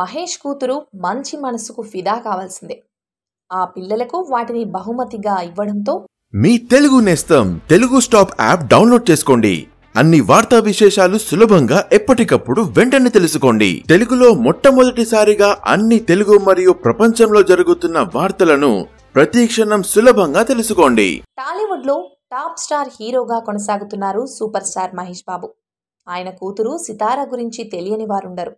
మహేష్ కూతురు మంచి మనసుకు ఫిదా కావాల్సిందే ఆ పిల్లలకు వాటిని బహుమతిగా ఇవ్వడంతో మీ తెలుగు నేస్తం తెలుగు స్టాప్ యాప్ డౌన్లోడ్ చేసుకోండి అన్ని వార్తా విశేషాలు సులభంగా ఎప్పటికప్పుడు వెంటనే తెలుసుకోండి తెలుగులో మొట్టమొదటిసారిగా అన్ని తెలుగు మరియు ప్రపంచంలో జరుగుతున్న వార్తలను ప్రతి క్షణం సులభంగా తెలుసుకోండి టాలీవుడ్ లో టాప్ స్టార్ హీరోగా కొనసాగుతున్నారు సూపర్ స్టార్ మహేష్ బాబు ఆయన కూతురు సితార గురించి తెలియని వారుండరు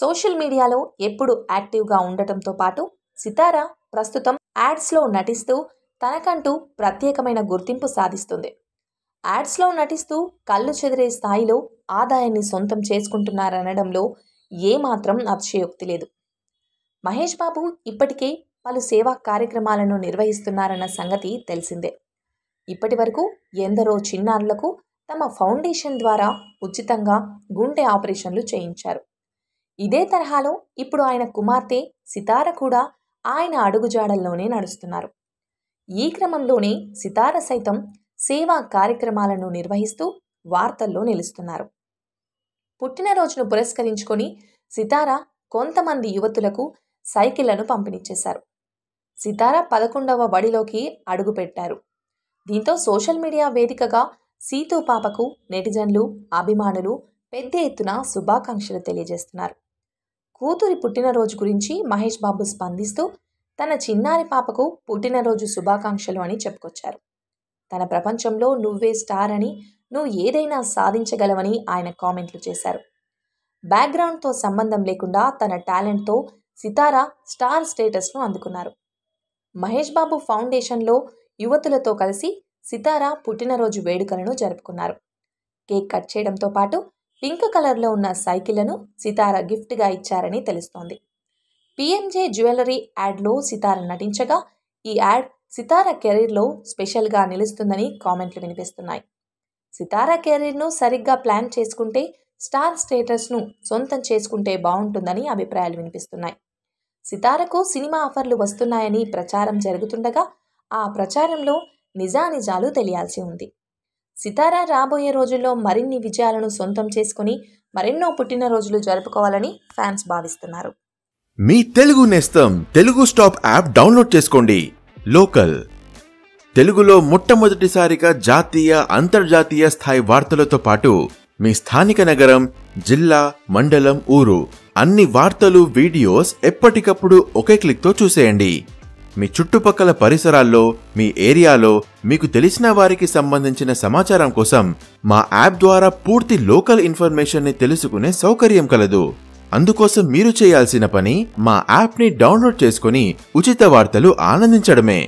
సోషల్ మీడియాలో ఎప్పుడు యాక్టివ్గా ఉండటంతో పాటు సితారా ప్రస్తుతం యాడ్స్లో నటిస్తూ తనకంటూ ప్రత్యేకమైన గుర్తింపు సాధిస్తుంది యాడ్స్లో నటిస్తూ కళ్ళు చెదిరే స్థాయిలో ఆదాయాన్ని సొంతం చేసుకుంటున్నారనడంలో ఏమాత్రం అతిశయోక్తి లేదు మహేష్ బాబు ఇప్పటికే పలు సేవా కార్యక్రమాలను నిర్వహిస్తున్నారన్న సంగతి తెలిసిందే ఇప్పటి వరకు ఎందరో చిన్నారులకు తమ ఫౌండేషన్ ద్వారా ఉచితంగా గుండె ఆపరేషన్లు చేయించారు ఇదే తరహాలో ఇప్పుడు ఆయన కుమార్తె సితార కూడా ఆయన అడుగుజాడల్లోనే నడుస్తున్నారు ఈ క్రమంలోనే సితార సైతం సేవా కార్యక్రమాలను నిర్వహిస్తూ వార్తల్లో నిలుస్తున్నారు పుట్టినరోజును పురస్కరించుకొని సితార కొంతమంది యువతులకు సైకిళ్లను పంపిణీ చేశారు సితార పదకొండవ బడిలోకి అడుగుపెట్టారు దీంతో సోషల్ మీడియా వేదికగా సీతూ పాపకు నెటిజన్లు అభిమానులు పెద్ద ఎత్తున శుభాకాంక్షలు తెలియజేస్తున్నారు కూతురి పుట్టినరోజు గురించి మహేష్ బాబు స్పందిస్తూ తన చిన్నారి పాపకు పుట్టినరోజు శుభాకాంక్షలు అని చెప్పుకొచ్చారు తన ప్రపంచంలో నువ్వే స్టార్ అని నువ్వు ఏదైనా సాధించగలవని ఆయన కామెంట్లు చేశారు బ్యాక్గ్రౌండ్తో సంబంధం లేకుండా తన టాలెంట్తో సితారా స్టార్ స్టేటస్ను అందుకున్నారు మహేష్ బాబు ఫౌండేషన్లో యువతులతో కలిసి సితారా పుట్టినరోజు వేడుకలను జరుపుకున్నారు కేక్ కట్ చేయడంతో పాటు పింక్ కలర్లో ఉన్న సైకిళ్లను సితార గిఫ్ట్గా ఇచ్చారని తెలుస్తోంది పిఎంజే జ్యువెలరీ యాడ్లో సితార నటించగా ఈ యాడ్ సితార కెరీర్లో స్పెషల్గా నిలుస్తుందని కామెంట్లు వినిపిస్తున్నాయి సితార కెరీర్ను సరిగ్గా ప్లాన్ చేసుకుంటే స్టార్ స్టేటస్ను సొంతం చేసుకుంటే బాగుంటుందని అభిప్రాయాలు వినిపిస్తున్నాయి సితారకు సినిమా ఆఫర్లు వస్తున్నాయని ప్రచారం జరుగుతుండగా ఆ ప్రచారంలో నిజానిజాలు తెలియాల్సి ఉంది సితారా రాబోయే రోజుల్లో మరిన్ని విజయాలను సొంతం చేసుకుని మరెన్నో పుట్టినరోజులు జరుపుకోవాలని ఫ్యాన్స్ భావిస్తున్నారు మీ తెలుగు నేస్తం తెలుగు స్టాప్ యాప్ డౌన్లోడ్ చేసుకోండి లోకల్ తెలుగులో మొట్టమొదటిసారిగా జాతీయ అంతర్జాతీయ స్థాయి వార్తలతో పాటు మీ స్థానిక నగరం జిల్లా మండలం ఊరు అన్ని వార్తలు వీడియోస్ ఎప్పటికప్పుడు ఒకే క్లిక్తో చూసేయండి మీ చుట్టుపక్కల పరిసరాల్లో మీ ఏరియాలో మీకు తెలిసిన వారికి సంబంధించిన సమాచారం కోసం మా యాప్ ద్వారా పూర్తి లోకల్ ఇన్ఫర్మేషన్ని తెలుసుకునే సౌకర్యం కలదు అందుకోసం మీరు చేయాల్సిన పని మా యాప్ని డౌన్లోడ్ చేసుకుని ఉచిత వార్తలు ఆనందించడమే